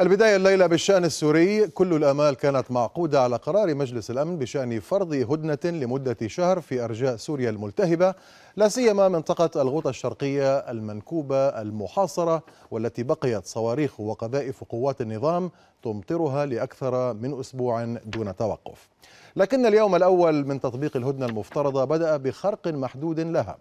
البداية الليلة بالشأن السوري كل الأمال كانت معقودة على قرار مجلس الأمن بشأن فرض هدنة لمدة شهر في أرجاء سوريا الملتهبة لا سيما منطقة الغوطة الشرقية المنكوبة المحاصرة والتي بقيت صواريخ وقذائف قوات النظام تمطرها لأكثر من أسبوع دون توقف لكن اليوم الأول من تطبيق الهدنة المفترضة بدأ بخرق محدود لها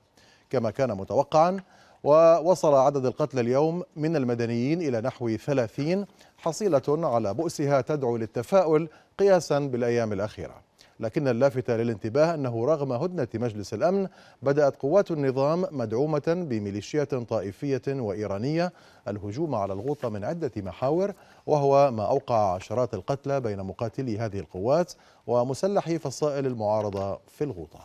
كما كان متوقعاً ووصل عدد القتلى اليوم من المدنيين إلى نحو 30 حصيلة على بؤسها تدعو للتفاؤل قياسا بالأيام الأخيرة لكن اللافت للانتباه أنه رغم هدنة مجلس الأمن بدأت قوات النظام مدعومة بميليشيات طائفية وإيرانية الهجوم على الغوطة من عدة محاور وهو ما أوقع عشرات القتلى بين مقاتلي هذه القوات ومسلحي فصائل المعارضة في الغوطة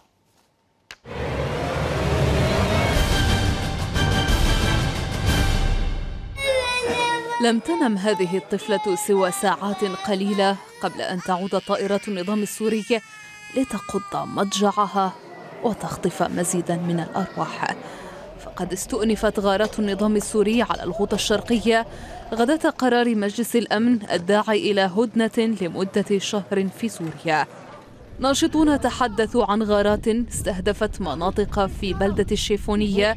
لم تنم هذه الطفلة سوى ساعات قليلة قبل أن تعود طائرة النظام السوري لتقض مضجعها وتخطف مزيدا من الأرواح فقد استؤنفت غارات النظام السوري على الغوطة الشرقية غداة قرار مجلس الأمن الداعي إلى هدنة لمدة شهر في سوريا ناشطون تحدثوا عن غارات استهدفت مناطق في بلدة الشيفونية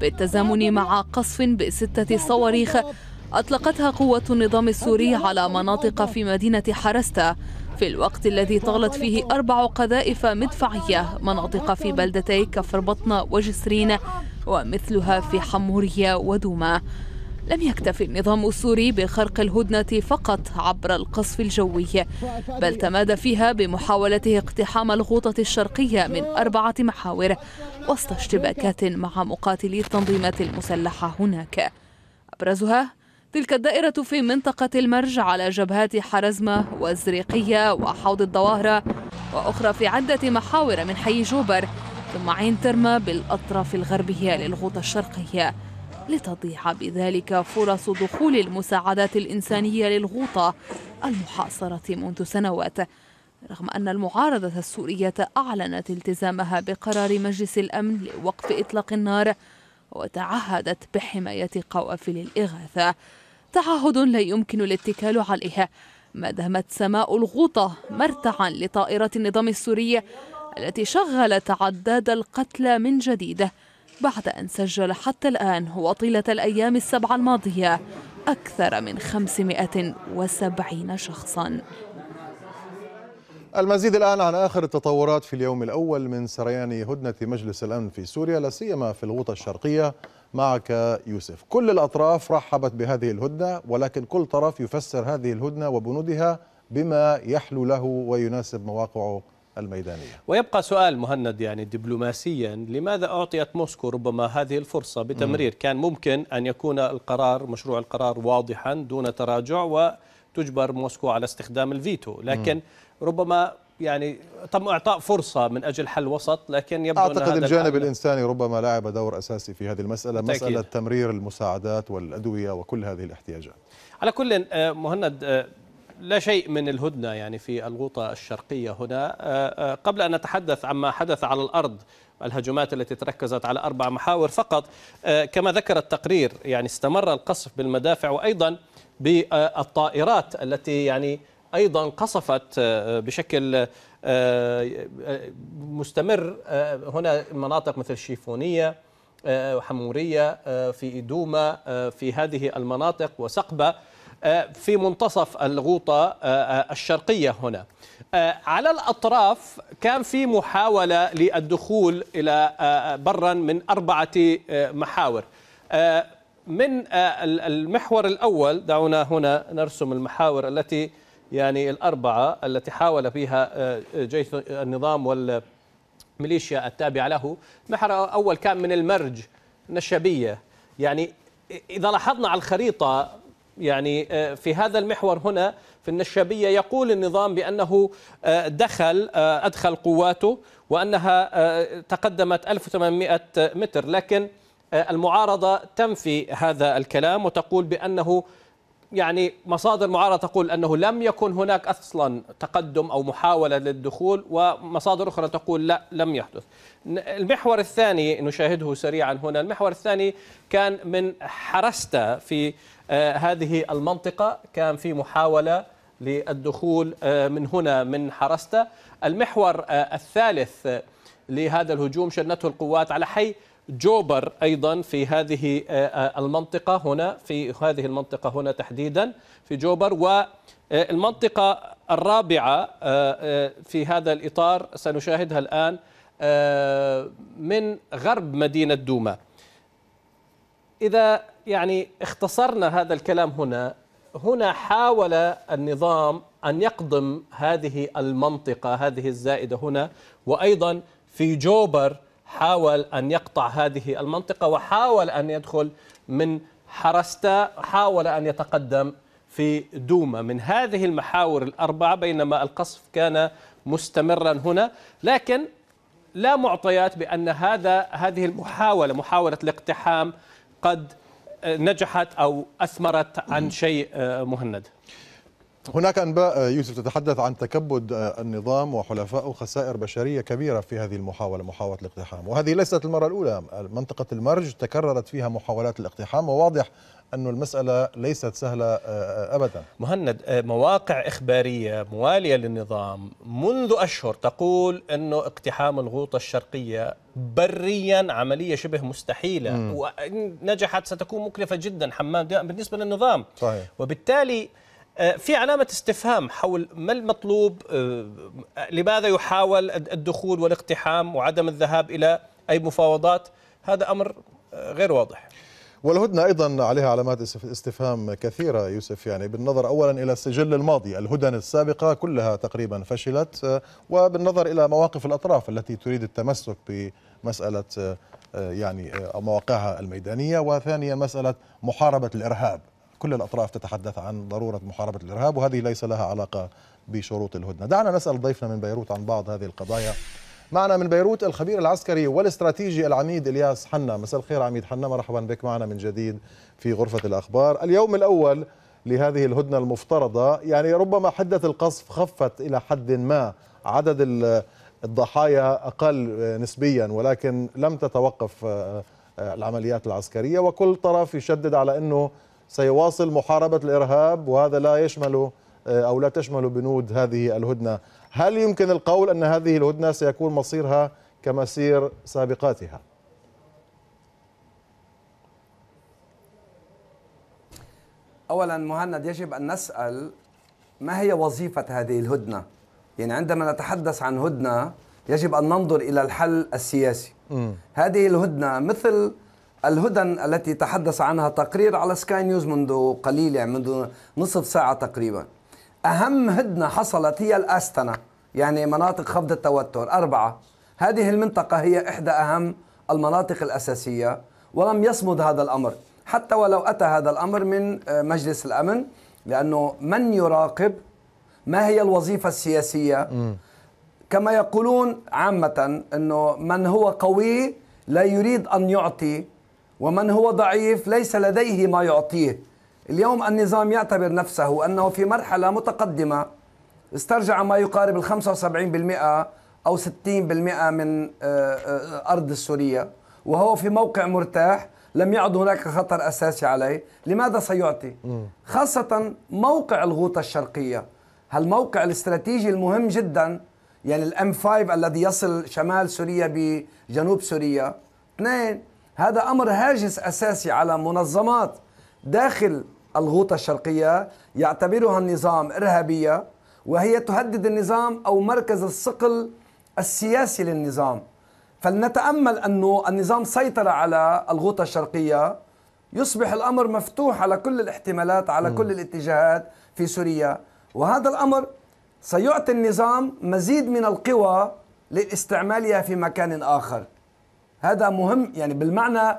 بالتزامن مع قصف بستة صواريخ أطلقتها قوات النظام السوري على مناطق في مدينة حرستا في الوقت الذي طالت فيه أربع قذائف مدفعية مناطق في بلدتي كفر بطنة وجسرين ومثلها في حمورية ودوما لم يكتف النظام السوري بخرق الهدنة فقط عبر القصف الجوي بل تمادى فيها بمحاولته اقتحام الغوطة الشرقية من أربعة محاور وسط اشتباكات مع مقاتلي التنظيمات المسلحة هناك أبرزها تلك الدائرة في منطقة المرج على جبهات حرزمة والزريقية وحوض الظواهرة وأخرى في عدة محاور من حي جوبر ثم عين ترمى بالأطراف الغربية للغوطة الشرقية لتضيع بذلك فرص دخول المساعدات الإنسانية للغوطة المحاصرة منذ سنوات رغم أن المعارضة السورية أعلنت التزامها بقرار مجلس الأمن لوقف إطلاق النار وتعهدت بحماية قوافل الإغاثة تعهد لا يمكن الاتكال عليها ما دامت سماء الغوطة مرتعا لطائرات النظام السوري التي شغلت عداد القتلى من جديد بعد أن سجل حتى الآن وطيلة الأيام السبعة الماضية أكثر من 570 شخصا المزيد الآن عن آخر التطورات في اليوم الأول من سريان هدنة مجلس الأمن في سوريا لا سيما في الغوطة الشرقية معك يوسف كل الأطراف رحبت بهذه الهدنة ولكن كل طرف يفسر هذه الهدنة وبنودها بما يحلو له ويناسب مواقعه الميدانية ويبقى سؤال مهند يعني دبلوماسيا لماذا أعطيت موسكو ربما هذه الفرصة بتمرير كان ممكن أن يكون القرار مشروع القرار واضحا دون تراجع وتجبر موسكو على استخدام الفيتو لكن ربما يعني تم اعطاء فرصه من اجل حل وسط لكن يبدو اعتقد أن الجانب الانساني ربما لعب دور اساسي في هذه المساله بالتأكيد. مساله تمرير المساعدات والادويه وكل هذه الاحتياجات على كل آه، مهند آه، لا شيء من الهدنه يعني في الغوطه الشرقيه هنا آه، قبل ان نتحدث عما حدث على الارض الهجمات التي تركزت على اربع محاور فقط كما ذكر التقرير يعني استمر القصف بالمدافع وايضا بالطائرات التي يعني أيضا قصفت آه، آه، بشكل آه، مستمر هنا مناطق مثل الشيفونية حمورية في إدومة في هذه المناطق وسقبة في منتصف الغوطة الشرقية هنا على الأطراف كان في محاولة للدخول إلى برا من أربعة محاور من المحور الأول دعونا هنا نرسم المحاور التي يعني الأربعة التي حاول فيها آه، جيش النظام والميليشيا التابعة له محور أول كان من المرج نشبية يعني إذا لاحظنا على الخريطة يعني آه، في هذا المحور هنا في النشابية يقول النظام بأنه آه، دخل أدخل قواته وأنها تقدمت 1800 متر لكن المعارضة تنفي هذا الكلام وتقول بأنه يعني مصادر معارضة تقول أنه لم يكن هناك أصلا تقدم أو محاولة للدخول ومصادر أخرى تقول لا لم يحدث المحور الثاني نشاهده سريعا هنا المحور الثاني كان من حرستا في آه، هذه المنطقة كان في محاولة للدخول آه، من هنا من حرستا المحور آه، الثالث لهذا الهجوم شنته القوات على حي جوبر أيضا في هذه آه، آه، المنطقة هنا في هذه المنطقة هنا تحديدا في جوبر والمنطقة آه، الرابعة في هذا الإطار سنشاهدها الآن من غرب مدينة دوما إذا يعني اختصرنا هذا الكلام هنا هنا حاول النظام أن يقضم هذه المنطقة هذه الزائدة هنا وأيضا في جوبر حاول أن يقطع هذه المنطقة وحاول أن يدخل من حرستا حاول أن يتقدم في دوما من هذه المحاور الأربعة بينما القصف كان مستمرا هنا لكن لا معطيات بأن هذا هذه المحاولة محاولة الاقتحام قد نجحت أو أثمرت عن شيء آه، مهند هناك أنباء آه، يوسف تتحدث عن تكبد آه، النظام وحلفائه خسائر بشرية كبيرة في هذه المحاولة محاولة الاقتحام وهذه ليست المرة الأولى منطقة المرج تكررت فيها محاولات الاقتحام وواضح أن المسألة ليست سهلة آه، أبدا مهند مواقع إخبارية موالية للنظام منذ أشهر تقول أنه اقتحام الغوطة الشرقية بريا عملية شبه مستحيلة مم. وإن نجحت ستكون مكلفة جدا حمام بالنسبة للنظام صحيح. وبالتالي آه، في علامة استفهام حول ما المطلوب آه، لماذا يحاول الدخول والاقتحام وعدم الذهاب إلى أي مفاوضات هذا أمر آه، غير واضح والهدنة أيضا عليها علامات استفهام كثيرة يوسف يعني بالنظر أولا إلى السجل الماضي الهدن السابقة كلها تقريبا فشلت وبالنظر إلى مواقف الأطراف التي تريد التمسك بمسألة يعني مواقعها الميدانية وثانيا مسألة محاربة الإرهاب كل الأطراف تتحدث عن ضرورة محاربة الإرهاب وهذه ليس لها علاقة بشروط الهدنة دعنا نسأل ضيفنا من بيروت عن بعض هذه القضايا معنا من بيروت الخبير العسكري والاستراتيجي العميد الياس حنا مساء الخير عميد حنا مرحبا بك معنا من جديد في غرفة الأخبار اليوم الأول لهذه الهدنة المفترضة يعني ربما حدة القصف خفت إلى حد ما عدد الضحايا أقل نسبيا ولكن لم تتوقف آه، آه، العمليات العسكرية وكل طرف يشدد على أنه سيواصل محاربة الإرهاب وهذا لا يشمل آه، أو لا تشمل بنود هذه الهدنة هل يمكن القول أن هذه الهدنة سيكون مصيرها كمسير سابقاتها؟ اولا مهند يجب ان نسال ما هي وظيفه هذه الهدنه؟ يعني عندما نتحدث عن هدنه يجب ان ننظر الى الحل السياسي. م. هذه الهدنه مثل الهدن التي تحدث عنها تقرير على سكاي نيوز منذ قليل يعني منذ نصف ساعة تقريبا أهم هدنة حصلت هي الاستنا يعني مناطق خفض التوتر أربعة هذه المنطقة هي إحدى أهم المناطق الأساسية ولم يصمد هذا الأمر حتى ولو أتى هذا الأمر من آه، مجلس الأمن لأنه من يراقب ما هي الوظيفة السياسية كما يقولون عامة أنه من هو قوي لا يريد أن يعطي ومن هو ضعيف ليس لديه ما يعطيه اليوم النظام يعتبر نفسه أنه في مرحلة متقدمة استرجع ما يقارب ال 75% أو 60% من آه، آه، أرض سوريا وهو في موقع مرتاح لم يعد هناك خطر أساسي عليه لماذا سيعطي؟ خاصة موقع الغوطة الشرقية هالموقع الاستراتيجي المهم جدا يعني الام 5 الذي يصل شمال سوريا بجنوب سوريا اثنين هذا أمر هاجس أساسي على منظمات داخل الغوطة الشرقية يعتبرها النظام إرهابية وهي تهدد النظام أو مركز الصقل السياسي للنظام فلنتأمل أنه النظام سيطر على الغوطة الشرقية يصبح الأمر مفتوح على كل الاحتمالات على كل الاتجاهات في سوريا وهذا الأمر سيعطي النظام مزيد من القوى لاستعمالها في مكان آخر هذا مهم يعني بالمعنى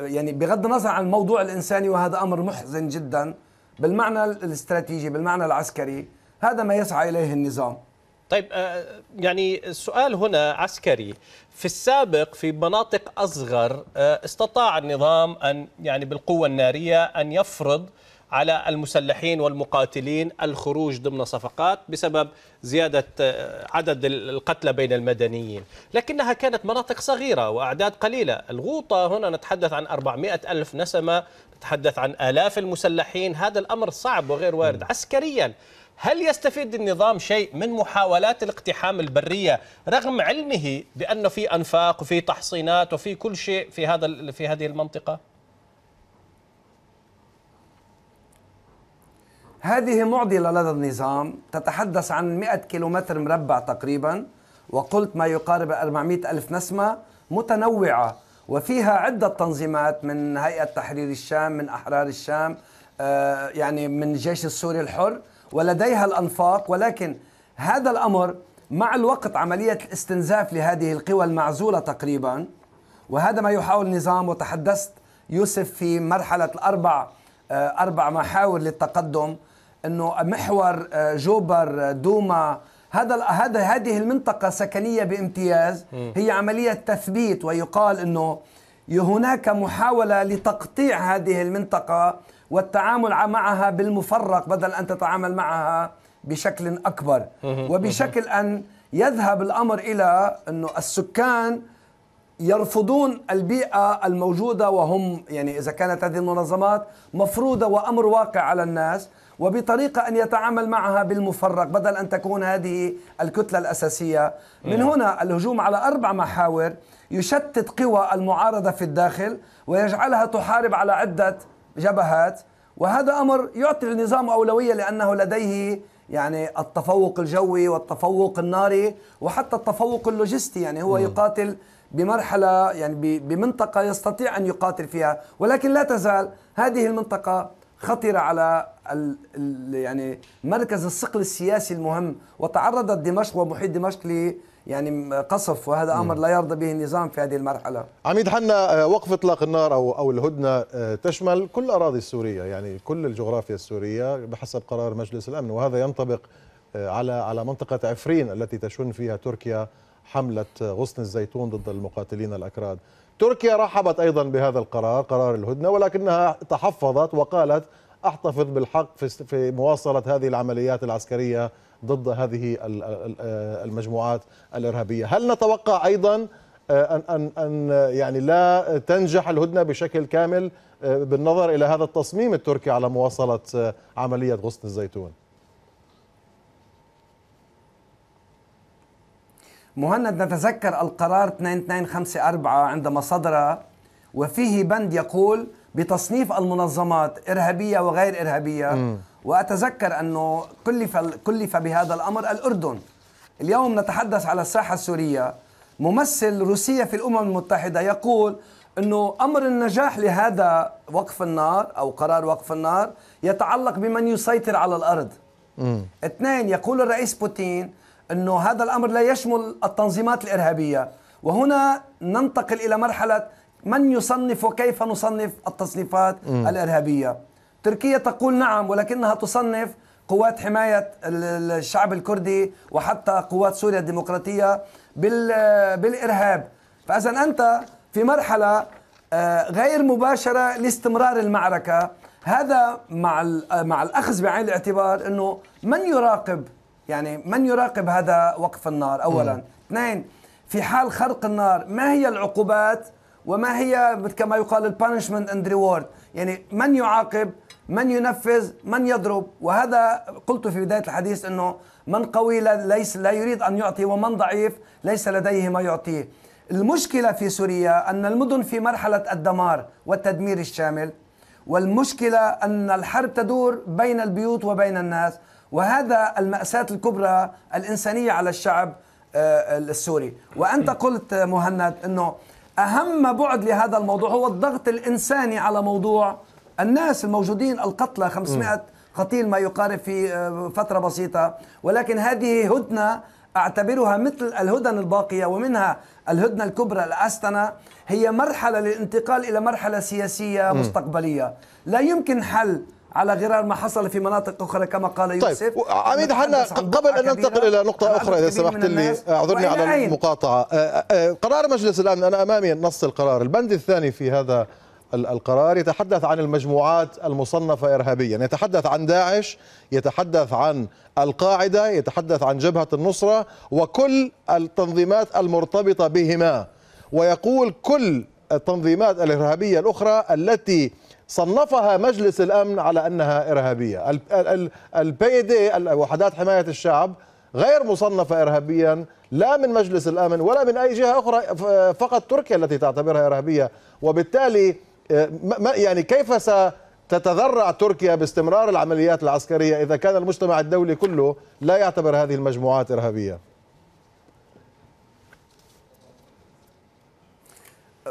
يعني بغض النظر عن الموضوع الانساني وهذا امر محزن جدا بالمعنى الاستراتيجي بالمعنى العسكري هذا ما يسعى اليه النظام طيب آه، يعني السؤال هنا عسكري في السابق في مناطق اصغر آه، استطاع النظام ان يعني بالقوه الناريه ان يفرض على المسلحين والمقاتلين الخروج ضمن صفقات بسبب زيادة آه، عدد القتلى بين المدنيين لكنها كانت مناطق صغيرة وأعداد قليلة الغوطة هنا نتحدث عن 400 ألف نسمة نتحدث عن آلاف المسلحين هذا الأمر صعب وغير وارد عسكريا هل يستفيد النظام شيء من محاولات الاقتحام البريه رغم علمه بانه في انفاق وفي تحصينات وفي كل شيء في هذا في هذه المنطقه؟ هذه معضلة لدى النظام تتحدث عن 100 كيلومتر مربع تقريبا وقلت ما يقارب 400 ألف نسمة متنوعة وفيها عدة تنظيمات من هيئة تحرير الشام من أحرار الشام آه، يعني من الجيش السوري الحر ولديها الأنفاق ولكن هذا الأمر مع الوقت عملية الاستنزاف لهذه القوى المعزولة تقريبا وهذا ما يحاول النظام وتحدثت يوسف في مرحلة الأربع آه، أربع محاور للتقدم انه محور آه، جوبر آه، دوما هذا هذا هذه المنطقه سكنيه بامتياز هي عمليه تثبيت ويقال انه هناك محاوله لتقطيع هذه المنطقه والتعامل معها بالمفرق بدل ان تتعامل معها بشكل اكبر وبشكل ان يذهب الامر الى انه السكان يرفضون البيئة الموجودة وهم يعني إذا كانت هذه المنظمات مفروضة وأمر واقع على الناس وبطريقة أن يتعامل معها بالمفرق بدل أن تكون هذه الكتلة الأساسية من هنا الهجوم على أربع محاور يشتت قوى المعارضة في الداخل ويجعلها تحارب على عدة جبهات وهذا أمر يعطي النظام أولوية لأنه لديه يعني التفوق الجوي والتفوق الناري وحتى التفوق اللوجستي يعني هو يقاتل بمرحلة يعني بمنطقة يستطيع أن يقاتل فيها ولكن لا تزال هذه المنطقة خطرة على يعني مركز الصقل السياسي المهم وتعرضت دمشق ومحيط دمشق ل يعني قصف وهذا امر لا يرضى به النظام في هذه المرحله. عميد حنا آه، وقف اطلاق النار او او الهدنه آه، تشمل كل اراضي السوريه يعني كل الجغرافيا السوريه بحسب قرار مجلس الامن وهذا ينطبق آه، على على منطقه عفرين التي تشن فيها تركيا حمله غصن الزيتون ضد المقاتلين الاكراد. تركيا رحبت ايضا بهذا القرار قرار الهدنه ولكنها تحفظت وقالت احتفظ بالحق في مواصله هذه العمليات العسكريه ضد هذه آه، المجموعات الارهابيه، هل نتوقع ايضا آه، ان ان ان يعني لا تنجح الهدنه بشكل كامل آه، بالنظر الى هذا التصميم التركي على مواصله عمليه غصن الزيتون؟ مهند نتذكر القرار 2254 عندما صدر وفيه بند يقول بتصنيف المنظمات إرهابية وغير إرهابية م. وأتذكر أنه كلف, كلف بهذا الأمر الأردن اليوم نتحدث على الساحة السورية ممثل روسية في الأمم المتحدة يقول أنه أمر النجاح لهذا وقف النار أو قرار وقف النار يتعلق بمن يسيطر على الأرض م. اثنين يقول الرئيس بوتين أنه هذا الأمر لا يشمل التنظيمات الإرهابية وهنا ننتقل إلى مرحلة من يصنف وكيف نصنف التصنيفات م. الارهابيه تركيا تقول نعم ولكنها تصنف قوات حمايه الشعب الكردي وحتى قوات سوريا الديمقراطيه بالارهاب فاذا انت في مرحله آه، غير مباشره لاستمرار المعركه هذا مع آه، مع الاخذ بعين الاعتبار انه من يراقب يعني من يراقب هذا وقف النار اولا اثنين في حال خرق النار ما هي العقوبات وما هي كما يقال البانشمنت اند ريورد يعني من يعاقب من ينفذ من يضرب وهذا قلت في بداية الحديث أنه من قوي ليس لا يريد أن يعطي ومن ضعيف ليس لديه ما يعطيه المشكلة في سوريا أن المدن في مرحلة الدمار والتدمير الشامل والمشكلة أن الحرب تدور بين البيوت وبين الناس وهذا المأساة الكبرى الإنسانية على الشعب آه، السوري وأنت قلت مهند أنه أهم بعد لهذا الموضوع هو الضغط الإنساني على موضوع الناس الموجودين القتلى 500 قتيل ما يقارب في آه، فترة بسيطة ولكن هذه هدنة أعتبرها مثل الهدن الباقية ومنها الهدنة الكبرى الأستنة هي مرحلة للانتقال إلى مرحلة سياسية مستقبلية لا يمكن حل على غرار ما حصل في مناطق اخرى كما قال طيب، يوسف طيب عميد حنا قبل ان ننتقل الى نقطه اخرى اذا سمحت لي اعذرني على المقاطعه أه، أه، أه، قرار مجلس الامن انا امامي نص القرار البند الثاني في هذا القرار يتحدث عن المجموعات المصنفة إرهابيا يتحدث عن داعش يتحدث عن القاعدة يتحدث عن جبهة النصرة وكل التنظيمات المرتبطة بهما ويقول كل التنظيمات الإرهابية الأخرى التي صنفها مجلس الأمن على أنها إرهابية البي دي وحدات حماية الشعب غير مصنفة إرهابيا لا من مجلس الأمن ولا من أي جهة أخرى فقط تركيا التي تعتبرها إرهابية وبالتالي آه، يعني كيف س تتذرع تركيا باستمرار العمليات العسكريه اذا كان المجتمع الدولي كله لا يعتبر هذه المجموعات ارهابيه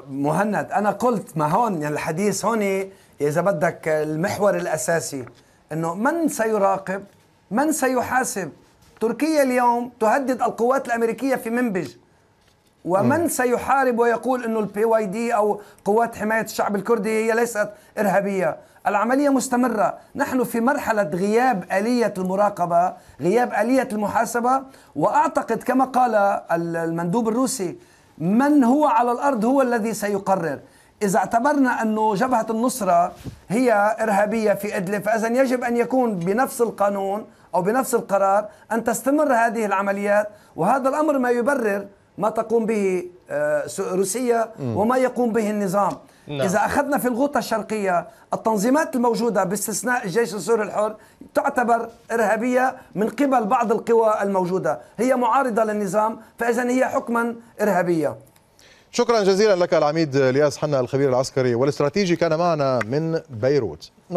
مهند انا قلت ما هون الحديث هون اذا بدك المحور الاساسي انه من سيراقب من سيحاسب تركيا اليوم تهدد القوات الامريكيه في منبج ومن سيحارب ويقول انه البي واي دي او قوات حمايه الشعب الكردي هي ليست ارهابيه العمليه مستمره نحن في مرحله غياب اليه المراقبه غياب اليه المحاسبه واعتقد كما قال المندوب الروسي من هو على الارض هو الذي سيقرر اذا اعتبرنا انه جبهه النصره هي ارهابيه في ادلب فاذا يجب ان يكون بنفس القانون او بنفس القرار ان تستمر هذه العمليات وهذا الامر ما يبرر ما تقوم به آه، روسيا وما يقوم به النظام لا. نعم. إذا أخذنا في الغوطة الشرقية التنظيمات الموجودة باستثناء الجيش السوري الحر تعتبر إرهابية من قبل بعض القوى الموجودة هي معارضة للنظام فإذا هي حكما إرهابية شكرا جزيلا لك العميد الياس حنا الخبير العسكري والاستراتيجي كان معنا من بيروت